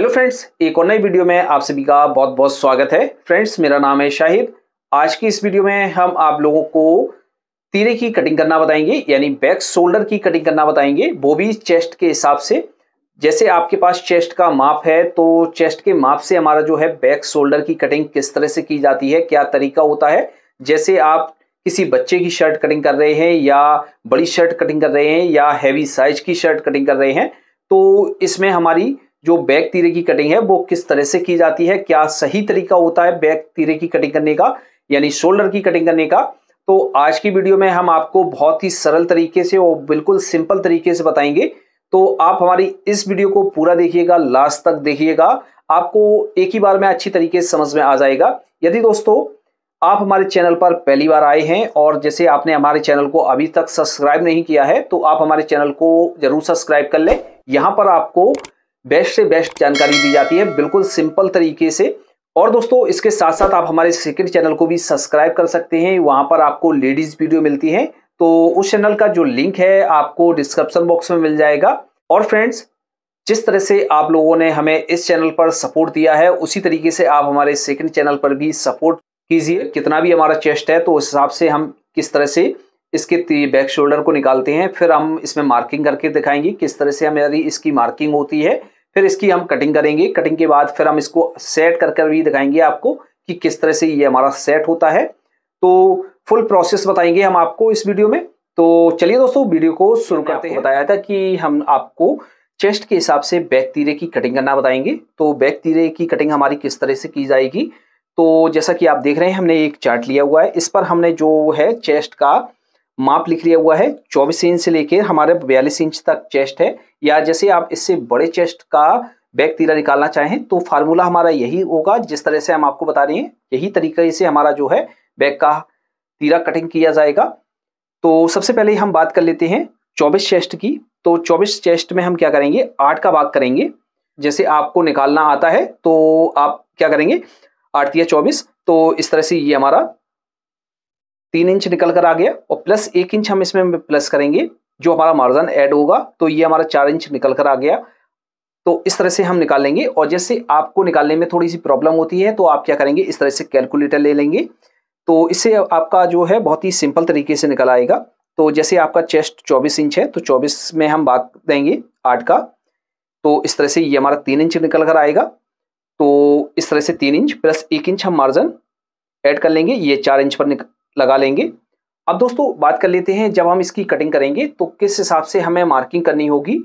hello friends एक और नई वीडियो में आप सभी का बहुत बहुत स्वागत है फ्रेंड्स मेरा नाम है शाहिद आज की इस वीडियो में हम आप लोगों को तीरे की कटिंग करना बताएंगे यानी बैक शोल्डर की कटिंग करना बताएंगे वो भी चेस्ट के हिसाब से जैसे आपके पास चेस्ट का माप है तो चेस्ट के माप से हमारा जो है बैक शोल्डर की कटिंग किस तरह से की जाती है क्या तरीका होता है जैसे आप किसी बच्चे की शर्ट कटिंग कर रहे हैं या बड़ी शर्ट कटिंग कर रहे हैं या हैवी साइज की शर्ट कटिंग कर रहे हैं तो इसमें हमारी जो बैक तीरे की कटिंग है वो किस तरह से की जाती है क्या सही तरीका होता है बैक तीरे की कटिंग करने का यानी शोल्डर की कटिंग करने का तो आज की वीडियो में हम आपको बहुत ही सरल तरीके से और बिल्कुल सिंपल तरीके से बताएंगे तो आप हमारी इस वीडियो को पूरा देखिएगा लास्ट तक देखिएगा आपको एक ही बार में अच्छी तरीके से समझ में आ जाएगा यदि दोस्तों आप हमारे चैनल पर पहली बार आए हैं और जैसे आपने हमारे चैनल को अभी तक सब्सक्राइब नहीं किया है तो आप हमारे चैनल को जरूर सब्सक्राइब कर लें यहाँ पर आपको बेस्ट से बेस्ट जानकारी दी जाती है बिल्कुल सिंपल तरीके से और दोस्तों इसके साथ साथ आप हमारे सेकेंड चैनल को भी सब्सक्राइब कर सकते हैं वहाँ पर आपको लेडीज वीडियो मिलती हैं तो उस चैनल का जो लिंक है आपको डिस्क्रिप्शन बॉक्स में मिल जाएगा और फ्रेंड्स जिस तरह से आप लोगों ने हमें इस चैनल पर सपोर्ट दिया है उसी तरीके से आप हमारे सेकेंड चैनल पर भी सपोर्ट कीजिए कितना भी हमारा चेस्ट है तो उस हिसाब से हम किस तरह से इसके बैक शोल्डर को निकालते हैं फिर हम इसमें मार्किंग करके दिखाएंगे किस तरह से हमारी इसकी मार्किंग होती है फिर इसकी हम कटिंग करेंगे कटिंग के बाद फिर हम इसको सेट कर कर भी दिखाएंगे आपको कि किस तरह से ये हमारा सेट होता है तो फुल प्रोसेस बताएंगे हम आपको इस वीडियो में तो चलिए दोस्तों वीडियो को शुरू करते हैं बताया था कि हम आपको चेस्ट के हिसाब से बैक तीरे की कटिंग करना बताएंगे तो बैक तीरे की कटिंग हमारी किस तरह से की जाएगी तो जैसा कि आप देख रहे हैं हमने एक चार्ट लिया हुआ है इस पर हमने जो है चेस्ट का माप लिख लिया हुआ है चौबीस इंच से लेके हमारे बयालीस इंच तक चेस्ट है या जैसे आप इससे बड़े चेस्ट का बैक तीरा निकालना चाहें तो फार्मूला हमारा यही होगा जिस तरह से हम आपको बता रहे हैं यही तरीके से हमारा जो है बैक का तीरा कटिंग किया जाएगा तो सबसे पहले हम बात कर लेते हैं चौबीस चेस्ट की तो चौबीस चेस्ट में हम क्या करेंगे आठ का भाग करेंगे जैसे आपको निकालना आता है तो आप क्या करेंगे आठ या चौबीस तो इस तरह से ये हमारा तीन इंच निकल कर आ गया और प्लस एक इंच हम इसमें प्लस करेंगे जो हमारा मार्जन ऐड होगा तो ये हमारा चार इंच निकल कर आ गया तो इस तरह से हम निकाल लेंगे और जैसे आपको निकालने में थोड़ी सी प्रॉब्लम होती है तो आप क्या करेंगे इस तरह से कैलकुलेटर ले लेंगे तो इससे आपका जो है बहुत ही सिंपल तरीके से निकल आएगा तो जैसे आपका चेस्ट 24 इंच है तो 24 में हम भाग देंगे आठ का तो इस तरह से ये हमारा तीन इंच निकल कर आएगा तो इस तरह से तीन इंच प्लस एक इंच हम मार्जन ऐड कर लेंगे ये चार इंच पर निक लगा लेंगे अब दोस्तों बात कर लेते हैं जब हम इसकी कटिंग करेंगे तो किस हिसाब से हमें मार्किंग करनी होगी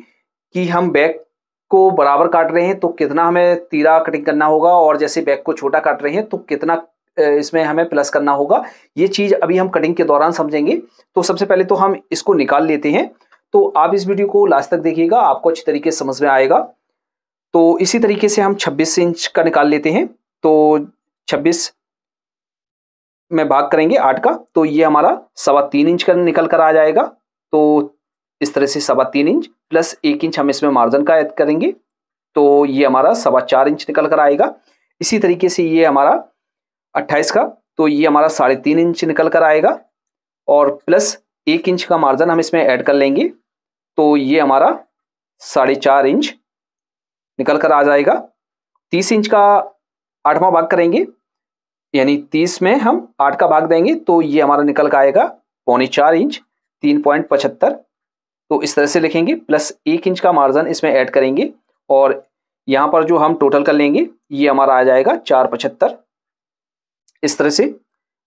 कि हम बैक को बराबर काट रहे हैं तो कितना हमें तीरा कटिंग करना होगा और जैसे बैक को छोटा काट रहे हैं तो कितना इसमें हमें प्लस करना होगा ये चीज़ अभी हम कटिंग के दौरान समझेंगे तो सबसे पहले तो हम इसको निकाल लेते हैं तो आप इस वीडियो को लास्ट तक देखिएगा आपको अच्छी तरीके से समझ में आएगा तो इसी तरीके से हम 26 इंच का निकाल लेते हैं तो 26 में भाग करेंगे आठ का तो ये हमारा सवा तीन इंच का निकल कर आ जाएगा तो इस तरह से सवा तीन इंच प्लस एक इंच हम इसमें मार्जिन का ऐड करेंगे तो ये हमारा सवा चार इंच निकल कर आएगा इसी तरीके से ये हमारा अट्ठाईस का तो ये हमारा साढ़े तीन इंच निकल कर आएगा और प्लस एक इंच का मार्जिन हम इसमें ऐड कर लेंगे तो ये हमारा साढ़े चार इंच निकल कर आ जाएगा तीस इंच का आठवां भाग करेंगे यानी तीस में हम आठ का भाग देंगे तो ये हमारा निकल का आएगा पौने चार इंच तीन पॉइंट पचहत्तर तो इस तरह से लिखेंगे प्लस एक इंच का मार्जिन इसमें ऐड करेंगे और यहाँ पर जो हम टोटल कर लेंगे ये हमारा आ जाएगा चार पचहत्तर इस तरह से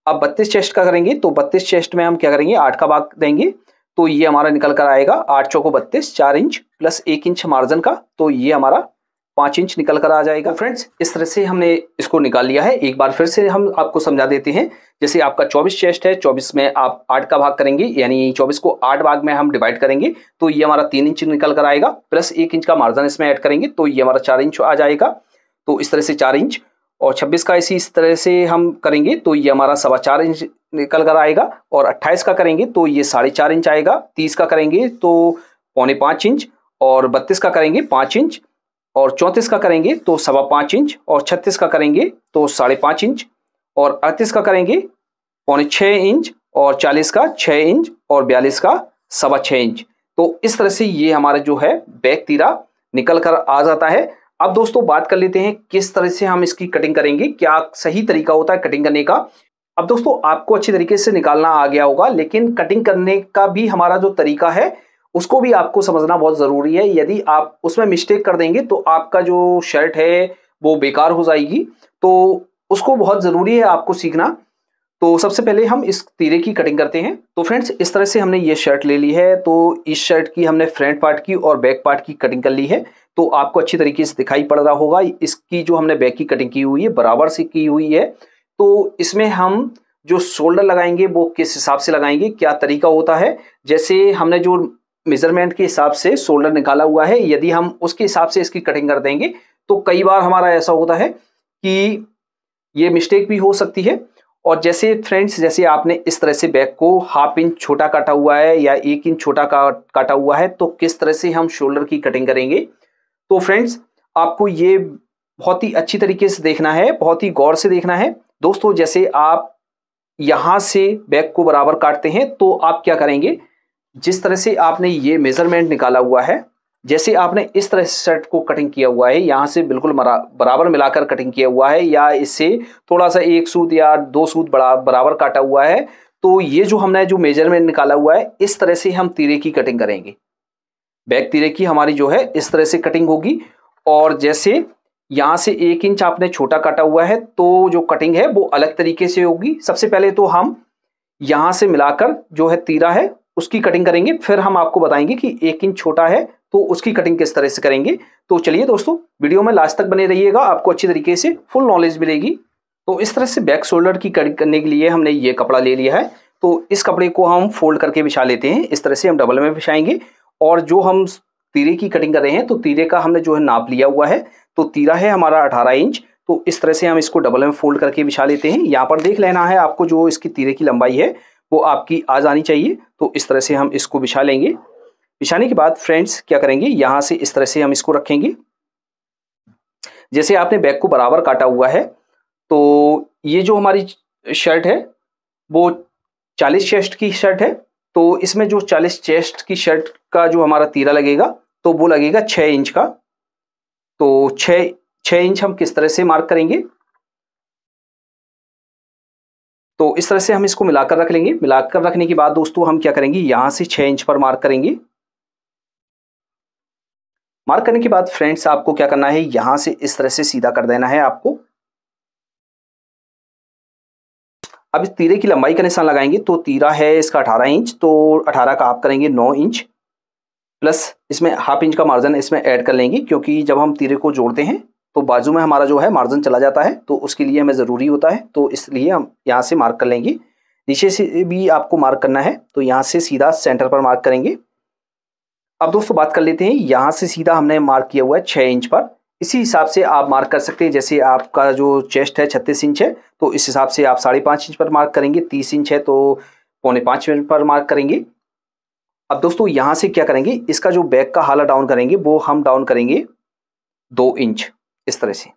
अब बत्तीस चेस्ट का करेंगे तो बत्तीस चेस्ट में हम क्या करेंगे आठ का भाग देंगे तो ये हमारा निकल कर आएगा आठ चौको बत्तीस चार इंच प्लस एक इंच मार्जिन का तो ये हमारा पाँच इंच निकल कर आ जाएगा फ्रेंड्स इस तरह से हमने इसको निकाल लिया है एक बार फिर से हम आपको समझा देते हैं जैसे आपका चौबीस चेस्ट है चौबीस में आप आठ का भाग करेंगे यानी चौबीस को आठ भाग में हम डिवाइड करेंगे तो ये हमारा तीन इंच निकल कर आएगा प्लस एक इंच का मार्जन इसमें ऐड करेंगे तो ये हमारा चार इंच आ जाएगा तो इस तरह से चार इंच और छब्बीस का इसी इस तरह से हम करेंगे तो ये हमारा सवा चार इंच निकल कर आएगा और अट्ठाईस का करेंगे तो ये साढ़े चार इंच आएगा तीस का करेंगे तो पौने पाँच इंच और 32 का करेंगे पाँच इंच और चौंतीस का करेंगे तो सवा पाँच इंच और छत्तीस का करेंगे तो साढ़े पाँच इंच और अड़तीस का करेंगे पौने छः इंच और चालीस का छः इंच और बयालीस का सवा छः इंच तो इस तरह से ये हमारा जो है बैक तीरा निकल कर आ जाता है अब दोस्तों बात कर लेते हैं किस तरह से हम इसकी कटिंग करेंगे क्या सही तरीका होता है कटिंग करने का अब दोस्तों आपको अच्छी तरीके से निकालना आ गया होगा लेकिन कटिंग करने का भी हमारा जो तरीका है उसको भी आपको समझना बहुत ज़रूरी है यदि आप उसमें मिस्टेक कर देंगे तो आपका जो शर्ट है वो बेकार हो जाएगी तो उसको बहुत ज़रूरी है आपको सीखना तो सबसे पहले हम इस तीरे की कटिंग करते हैं तो फ्रेंड्स इस तरह से हमने ये शर्ट ले ली है तो इस शर्ट की हमने फ्रंट पार्ट की और बैक पार्ट की कटिंग कर ली है तो आपको अच्छी तरीके से दिखाई पड़ रहा होगा इसकी जो हमने बैक की कटिंग की हुई है बराबर से की हुई है तो इसमें हम जो शोल्डर लगाएंगे वो किस हिसाब से लगाएंगे क्या तरीका होता है जैसे हमने जो मेजरमेंट के हिसाब से शोल्डर निकाला हुआ है यदि हम उसके हिसाब से इसकी कटिंग कर देंगे तो कई बार हमारा ऐसा होता है कि ये मिस्टेक भी हो सकती है और जैसे फ्रेंड्स जैसे आपने इस तरह से बैक को हाफ इंच छोटा काटा हुआ है या एक इंच छोटा का, काटा हुआ है तो किस तरह से हम शोल्डर की कटिंग करेंगे तो फ्रेंड्स आपको ये बहुत ही अच्छी तरीके से देखना है बहुत ही गौर से देखना है दोस्तों जैसे आप यहाँ से बैक को बराबर काटते हैं तो आप क्या करेंगे जिस तरह से आपने ये मेज़रमेंट निकाला हुआ है जैसे आपने इस तरह से शर्ट को कटिंग किया हुआ है यहाँ से बिल्कुल बराबर मिलाकर कटिंग किया हुआ है या इससे थोड़ा सा एक सूद या दो सूद बड़ा बराबर काटा हुआ है तो ये जो हमने जो मेजरमेंट निकाला हुआ है इस तरह से हम तीरे की कटिंग करेंगे बैक तीरे की हमारी जो है इस तरह से कटिंग होगी और जैसे यहाँ से एक इंच आपने छोटा काटा हुआ है तो जो कटिंग है वो अलग तरीके से होगी सबसे पहले तो हम यहाँ से मिलाकर जो है तीरा है उसकी कटिंग करेंगे फिर हम आपको बताएंगे कि एक इंच छोटा है तो उसकी कटिंग किस तरह से करेंगे तो चलिए दोस्तों वीडियो में लास्ट तक बने रहिएगा आपको अच्छी तरीके से फुल नॉलेज मिलेगी तो इस तरह से बैक शोल्डर की कटिंग करने के लिए हमने ये कपड़ा ले लिया है तो इस कपड़े को हम फोल्ड करके बिछा लेते हैं इस तरह से हम डबल में बिछाएंगे और जो हम तीरे की कटिंग कर रहे हैं तो तीरे का हमने जो है नाप लिया हुआ है तो तीरा है हमारा अठारह इंच तो इस तरह से हम इसको डबल में फोल्ड करके बिछा लेते हैं यहाँ पर देख लेना है आपको जो इसकी तीरे की लंबाई है वो आपकी आ जानी चाहिए तो इस तरह से हम इसको बिछा लेंगे बिछाने के बाद फ्रेंड्स क्या करेंगे यहाँ से इस तरह से हम इसको रखेंगे जैसे आपने बैग को बराबर काटा हुआ है तो ये जो हमारी शर्ट है वो चालीस चेस्ट की शर्ट है तो इसमें जो चालीस चेस्ट की शर्ट का जो हमारा तीरा लगेगा तो वो लगेगा छः इंच का तो छः छः इंच हम किस तरह से मार्क करेंगे तो इस तरह से हम इसको मिलाकर रख लेंगे मिलाकर रखने के बाद दोस्तों हम क्या करेंगे यहां से छह इंच पर मार्क करेंगे मार्क करने के बाद फ्रेंड्स आपको क्या करना है यहां से इस तरह से सीधा कर देना है आपको अब इस तीरे की लंबाई का निशान लगाएंगे तो तीरा है इसका अठारह इंच तो अठारह का आप करेंगे नौ इंच प्लस इसमें हाफ इंच का मार्जिन इसमें ऐड कर लेंगे क्योंकि जब हम तीरे को जोड़ते हैं तो बाजू में हमारा जो है मार्जिन चला जाता है तो उसके लिए हमें ज़रूरी होता है तो इसलिए हम यहाँ से मार्क कर लेंगे नीचे से भी आपको मार्क करना है तो यहाँ से सीधा सेंटर पर मार्क करेंगे अब दोस्तों बात कर लेते हैं यहाँ से सीधा हमने मार्क किया हुआ है छः इंच पर इसी हिसाब से आप मार्क कर सकते हैं जैसे आपका जो चेस्ट है छत्तीस इंच है तो इस हिसाब से आप साढ़े पाँच इंच पर मार्क करेंगे तीस इंच है तो पौने पाँच इंच पर मार्क करेंगे अब दोस्तों यहाँ से क्या करेंगे इसका जो बैक का हाला डाउन करेंगे वो हम डाउन करेंगे दो इंच इस तरह से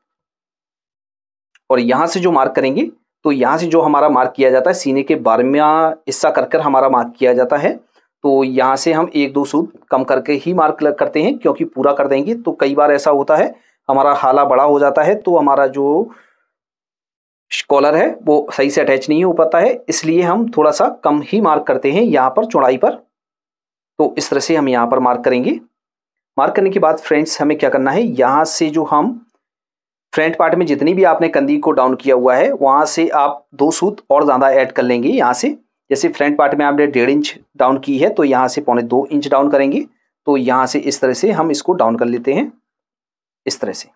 और यहां से जो मार्क करेंगे तो यहां से जो हमारा मार्क किया जाता है सीने के बारहवा हिस्सा कर कर हमारा मार्क किया जाता है तो यहां से हम एक दो सूद कम करके ही मार्क करते हैं क्योंकि पूरा कर देंगे तो कई बार ऐसा होता है हमारा हाला बड़ा हो जाता है तो हमारा जो कॉलर है वो सही से अटैच नहीं हो पाता है इसलिए हम थोड़ा सा कम ही मार्क करते हैं यहाँ पर चौड़ाई पर तो इस तरह से हम यहाँ पर मार्क करेंगे मार्क करने के बाद फ्रेंड्स हमें क्या करना है यहाँ से जो हम फ्रंट पार्ट में जितनी भी आपने कंदी को डाउन किया हुआ है वहाँ से आप दो सूत और ज़्यादा ऐड कर लेंगे यहाँ से जैसे फ्रंट पार्ट में आपने डेढ़ इंच डाउन की है तो यहाँ से पौने दो इंच डाउन करेंगे तो यहाँ से इस तरह से हम इसको डाउन कर लेते हैं इस तरह से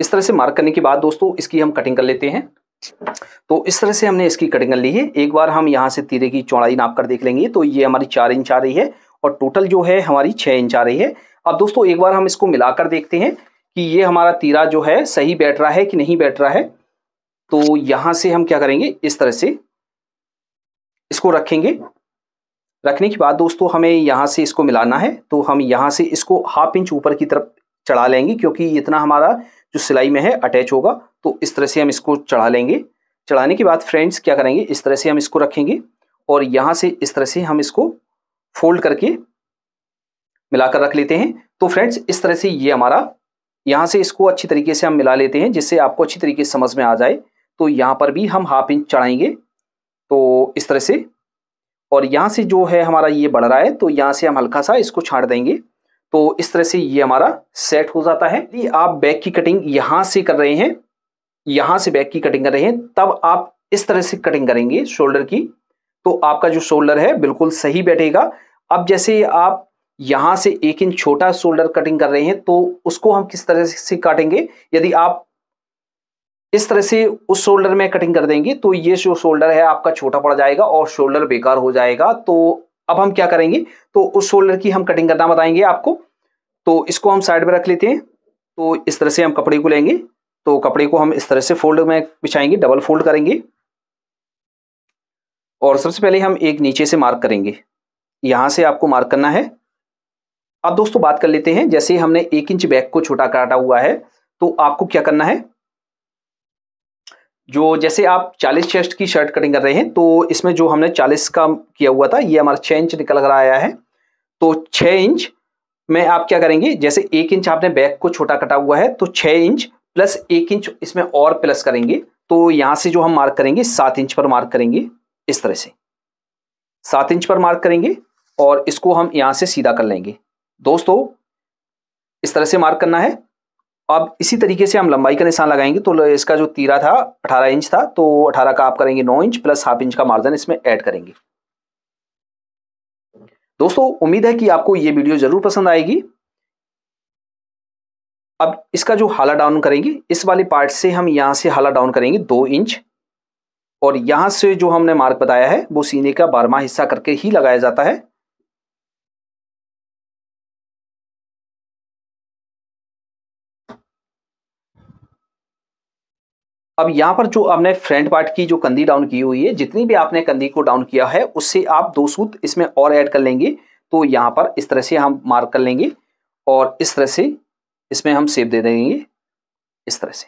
इस तरह से मार्क करने के बाद दोस्तों इसकी हम कटिंग कर लेते हैं तो इस तरह से हमने इसकी कटिंग कर ली है एक बार हम यहाँ से तीरे की चौड़ाई नाप कर देख लेंगे तो ये हमारी चार इंच आ रही है और टोटल जो है हमारी छः इंच आ रही है अब दोस्तों एक बार हम इसको मिलाकर देखते हैं कि ये हमारा तीरा जो है सही बैठ रहा है कि नहीं बैठ रहा है तो यहाँ से हम क्या करेंगे इस तरह से इसको रखेंगे रखने के बाद दोस्तों हमें यहाँ से इसको मिलाना है तो हम यहाँ से इसको हाफ इंच ऊपर की तरफ चढ़ा लेंगे क्योंकि इतना हमारा जो सिलाई में है अटैच होगा तो इस तरह से हम इसको चढ़ा लेंगे चढ़ाने के बाद फ्रेंड्स क्या करेंगे इस तरह से हम इसको रखेंगे और यहाँ से इस तरह से हम इसको फोल्ड करके मिलाकर रख लेते हैं तो फ्रेंड्स इस तरह से ये हमारा यहाँ से इसको अच्छी तरीके से हम मिला लेते हैं जिससे आपको अच्छी तरीके से समझ में आ जाए तो यहाँ पर भी हम हाफ इंच चढ़ाएंगे तो इस तरह से और यहाँ से जो है हमारा ये बढ़ रहा है तो यहाँ से हम हल्का सा इसको छाट देंगे तो इस तरह से ये हमारा सेट हो जाता है यदि आप बैक की कटिंग यहाँ से कर रहे हैं यहाँ से बैक की कटिंग कर रहे हैं तब आप इस तरह से कटिंग करेंगे शोल्डर की तो आपका जो शोल्डर है बिल्कुल सही बैठेगा अब जैसे आप यहां से एक इंच छोटा शोल्डर कटिंग कर रहे हैं तो उसको हम किस तरह से काटेंगे यदि आप इस तरह से उस शोल्डर में कटिंग कर देंगे तो ये जो शोल्डर है आपका छोटा पड़ जाएगा और शोल्डर बेकार हो जाएगा तो अब हम क्या करेंगे तो उस शोल्डर की हम कटिंग करना बताएंगे आपको तो इसको हम साइड में रख लेते हैं तो इस तरह से हम कपड़े को लेंगे तो कपड़े को हम इस तरह से फोल्ड में बिछाएंगे डबल फोल्ड करेंगे और सबसे पहले हम एक नीचे से मार्क करेंगे यहां से आपको मार्क करना है अब दोस्तों बात कर लेते हैं जैसे हमने एक इंच बैक को छोटा काटा हुआ है तो आपको क्या करना है जो जैसे आप 40 चेस्ट की शर्ट कटिंग कर रहे हैं तो इसमें जो हमने 40 का किया हुआ था ये हमारा छह इंच निकल कर आया है तो छह इंच में आप क्या करेंगे जैसे एक इंच आपने बैक को छोटा कटा हुआ है तो छ इंच प्लस एक इंच इसमें और प्लस करेंगे तो यहां से जो हम मार्क करेंगे सात इंच पर मार्क करेंगे इस तरह से सात इंच पर मार्क करेंगे और इसको हम यहां से सीधा कर लेंगे दोस्तों इस तरह से मार्क करना है अब इसी तरीके से हम लंबाई का निशान लगाएंगे तो इसका जो तीरा था 18 इंच था तो 18 का आप करेंगे 9 इंच प्लस हाफ इंच का मार्जिन इसमें ऐड करेंगे दोस्तों उम्मीद है कि आपको ये वीडियो जरूर पसंद आएगी अब इसका जो हाला डाउन करेंगे इस वाले पार्ट से हम यहाँ से हाला डाउन करेंगे दो इंच और यहां से जो हमने मार्क बताया है वो सीने का बारवा हिस्सा करके ही लगाया जाता है अब यहाँ पर जो आपने फ्रंट पार्ट की जो कंधी डाउन की हुई है जितनी भी आपने कंधी को डाउन किया है उससे आप दो सूत इसमें और ऐड कर लेंगे तो यहाँ पर इस तरह से हम मार्क कर लेंगे और इस तरह से इसमें हम सेप दे देंगे इस तरह से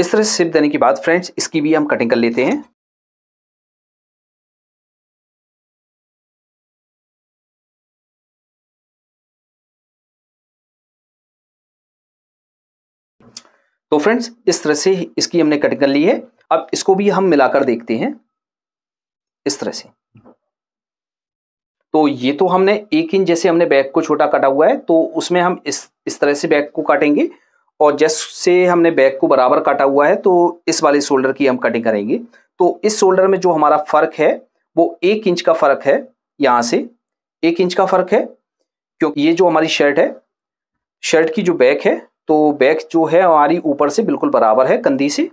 इस तरह से सेप देने के बाद फ्रेंड्स इसकी भी हम कटिंग कर लेते हैं तो फ्रेंड्स इस तरह से इसकी हमने कटिंग कर ली है अब इसको भी हम मिलाकर देखते हैं इस तरह से तो ये तो हमने एक इंच जैसे हमने बैग को छोटा काटा हुआ है तो उसमें हम इस इस तरह से बैग को काटेंगे और जैसे हमने बैग को बराबर काटा हुआ है तो इस वाले शोल्डर की हम कटिंग करेंगे तो इस शोल्डर में जो हमारा फर्क है वो एक इंच का फर्क है यहाँ से एक इंच का फर्क है क्योंकि ये जो हमारी शर्ट है शर्ट की जो बैक है तो बैक जो है हमारी ऊपर से बिल्कुल बराबर है कंधी से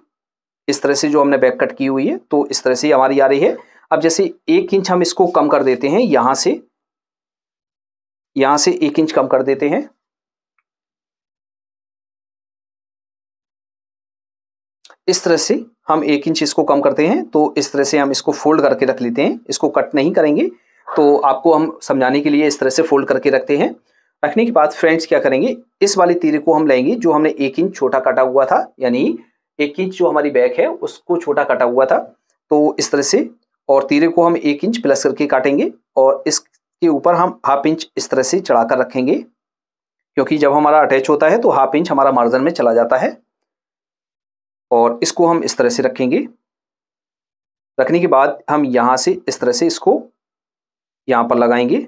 इस तरह से जो हमने बैक कट की हुई है तो इस तरह से हमारी आ रही है अब जैसे एक इंच हम इसको कम कर देते हैं यहां से यहां से एक इंच कम कर देते हैं इस तरह से हम एक इंच इसको कम करते हैं तो इस तरह से हम इसको फोल्ड करके रख लेते हैं इसको कट नहीं करेंगे तो आपको हम समझाने के लिए इस तरह से फोल्ड करके रखते हैं रखने के बाद फ्रेंड्स क्या करेंगे इस वाले तीर को हम लेंगे जो हमने एक इंच छोटा काटा हुआ था यानी एक इंच जो हमारी बैक है उसको छोटा काटा हुआ था तो इस तरह से और तीरे को हम एक इंच प्लस करके काटेंगे और इसके ऊपर हम हाफ इंच इस तरह से चढ़ा कर रखेंगे क्योंकि जब हमारा अटैच होता है तो हाफ इंच हमारा मार्जिन में चला जाता है और इसको हम इस तरह से रखेंगे रखने के बाद हम यहाँ से इस तरह से इसको यहाँ पर लगाएंगे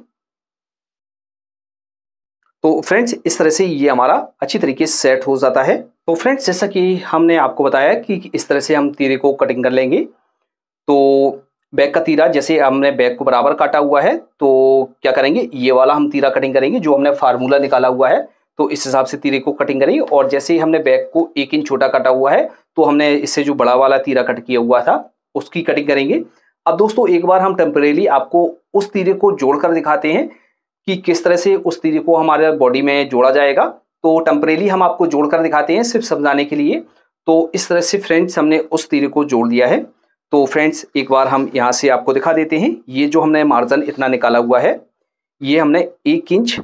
तो फ्रेंड्स इस तरह से ये हमारा अच्छी तरीके से सेट हो जाता है तो फ्रेंड्स जैसा कि हमने आपको बताया कि इस तरह से हम तीरे को कटिंग कर लेंगे तो बैक का तीरा जैसे हमने बैक को बराबर काटा हुआ है तो क्या करेंगे ये वाला हम तीरा कटिंग करेंगे जो हमने फार्मूला निकाला हुआ है तो इस हिसाब से तीरे को कटिंग करेंगे और जैसे ही हमने बैक को एक इंच छोटा काटा हुआ है तो हमने इससे जो बड़ा वाला तीरा कट किया हुआ था उसकी कटिंग करेंगे अब दोस्तों एक बार हम टेम्परेली आपको उस तीरे को जोड़कर दिखाते हैं कि किस तरह से उस तीर को हमारे बॉडी में जोड़ा जाएगा तो टेम्परेली हम आपको जोड़कर दिखाते हैं सिर्फ समझाने के लिए तो इस तरह से फ्रेंड्स हमने उस तीर को जोड़ दिया है तो फ्रेंड्स एक बार हम यहाँ से आपको दिखा देते हैं ये जो हमने मार्जन इतना निकाला हुआ है ये हमने एक इंच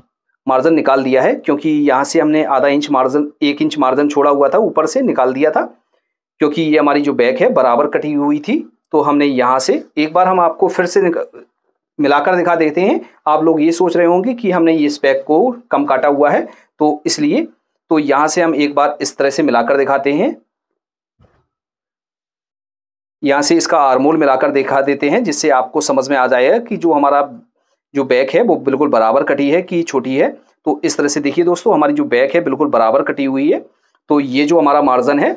मार्जन निकाल दिया है क्योंकि यहाँ से हमने आधा इंच मार्जन एक इंच मार्जन छोड़ा हुआ था ऊपर से निकाल दिया था क्योंकि ये हमारी जो बैक है बराबर कटी हुई थी तो हमने यहाँ से एक बार हम आपको फिर से मिलाकर दिखा देते हैं आप लोग ये सोच रहे होंगे कि हमने ये स्पेक को कम काटा हुआ है तो इसलिए तो यहाँ से हम एक बार इस तरह से मिलाकर दिखाते हैं यहाँ से इसका आरमोल मिलाकर दिखा देते हैं जिससे आपको समझ में आ जाएगा कि जो हमारा जो बैक है वो बिल्कुल बराबर कटी है कि छोटी है तो इस तरह से देखिए दोस्तों हमारी जो बैक है बिल्कुल बराबर कटी हुई है तो ये जो हमारा मार्जन है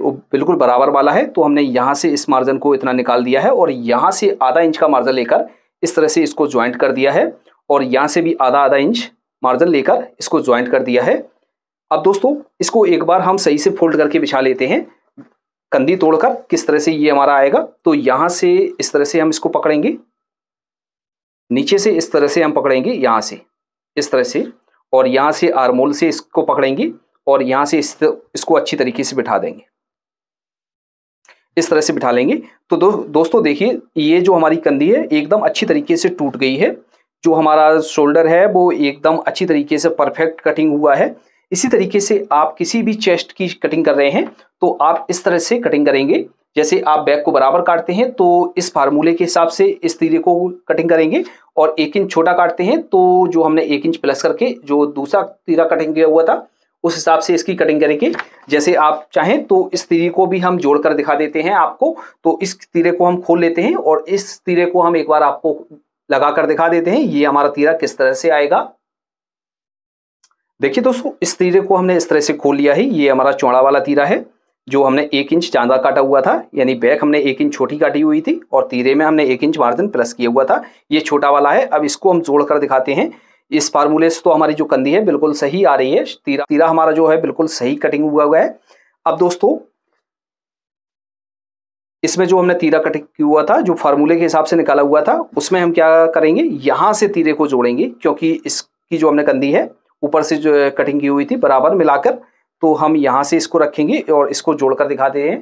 वो बिल्कुल बराबर वाला है तो हमने यहाँ से इस मार्जन को इतना निकाल दिया है और यहाँ से आधा इंच का मार्जन लेकर इस तरह से इसको ज्वाइंट कर दिया है और यहाँ से भी आधा आधा इंच मार्जिन लेकर इसको ज्वाइंट कर दिया है अब दोस्तों इसको एक बार हम सही से फोल्ड करके बिछा लेते हैं कंधी तोड़कर किस तरह से ये हमारा आएगा तो यहाँ से इस तरह से हम इसको पकड़ेंगे नीचे से इस तरह से हम पकड़ेंगे यहाँ से इस तरह से और यहाँ से आरमोल से इसको पकड़ेंगे और यहाँ से इस इसको अच्छी तरीके से बिठा देंगे इस तरह से बिठा लेंगे तो दो, दोस्तों देखिए ये जो हमारी कंधी है एकदम अच्छी तरीके से टूट गई है जो हमारा शोल्डर है वो एकदम अच्छी तरीके से परफेक्ट कटिंग हुआ है इसी तरीके से आप किसी भी चेस्ट की कटिंग कर रहे हैं तो आप इस तरह से कटिंग करेंगे जैसे आप बैक को बराबर काटते हैं तो इस फार्मूले के हिसाब से इस तीरे को कटिंग करेंगे और एक इंच छोटा काटते हैं तो जो हमने एक इंच प्लस करके जो दूसरा तीरा कटिंग किया हुआ था उस हिसाब से इसकी कटिंग करेंगे जैसे आप चाहें तो इस तीरे को भी हम जोड़कर दिखा देते हैं आपको तो इस तीरे को हम खोल लेते हैं और इस तीरे को हम एक बार आपको लगा कर दिखा देते हैं ये हमारा तीरा किस तरह से आएगा देखिए दोस्तों इस तीरे को हमने इस तरह से खोल लिया है ये हमारा चौड़ा वाला तीरा है जो हमने एक इंच चांदा काटा हुआ था यानी बैक हमने एक इंच छोटी काटी हुई थी और तीरे में हमने एक इंच मार्जिन प्लस किया हुआ था ये छोटा वाला है अब इसको हम जोड़कर दिखाते हैं इस फार्मूले से तो हमारी जो कंधी है बिल्कुल सही आ रही है तीरा तीरा हमारा जो है बिल्कुल सही कटिंग हुआ हुआ है अब दोस्तों इसमें जो हमने तीरा कटिंग हुआ था जो फार्मूले के हिसाब से निकाला हुआ था उसमें हम क्या करेंगे यहां से तीरे को जोड़ेंगे क्योंकि इसकी जो हमने कंधी है ऊपर से जो कटिंग की हुई थी बराबर मिलाकर तो हम यहां से इसको रखेंगे और इसको जोड़कर दिखाते हैं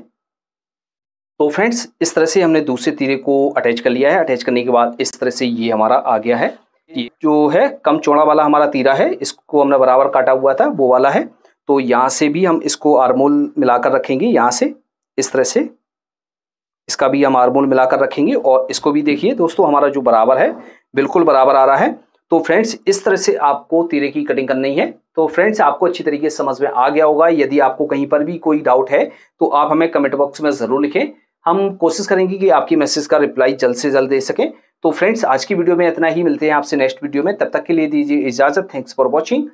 तो फ्रेंड्स इस तरह से हमने दूसरे तीरे को अटैच कर लिया है अटैच करने के बाद इस तरह से ये हमारा आ गया है जो है कम चौड़ा वाला हमारा तीरा है इसको हमने बराबर काटा हुआ था वो वाला है तो यहाँ से भी हम इसको आरमोल मिलाकर रखेंगे यहाँ से इस तरह से इसका भी हम आरमोल मिलाकर रखेंगे और इसको भी देखिए दोस्तों हमारा जो बराबर है बिल्कुल बराबर आ रहा है तो फ्रेंड्स इस तरह से आपको तीरे की कटिंग करनी है तो फ्रेंड्स आपको अच्छी तरीके से समझ में आ गया होगा यदि आपको कहीं पर भी कोई डाउट है तो आप हमें कमेंट बॉक्स में ज़रूर लिखें हम कोशिश करेंगे कि आपकी मैसेज का रिप्लाई जल्द से जल्द दे सकें तो फ्रेंड्स आज की वीडियो में इतना ही मिलते हैं आपसे नेक्स्ट वीडियो में तब तक के लिए दीजिए इजाजत थैंक्स फॉर वॉचिंग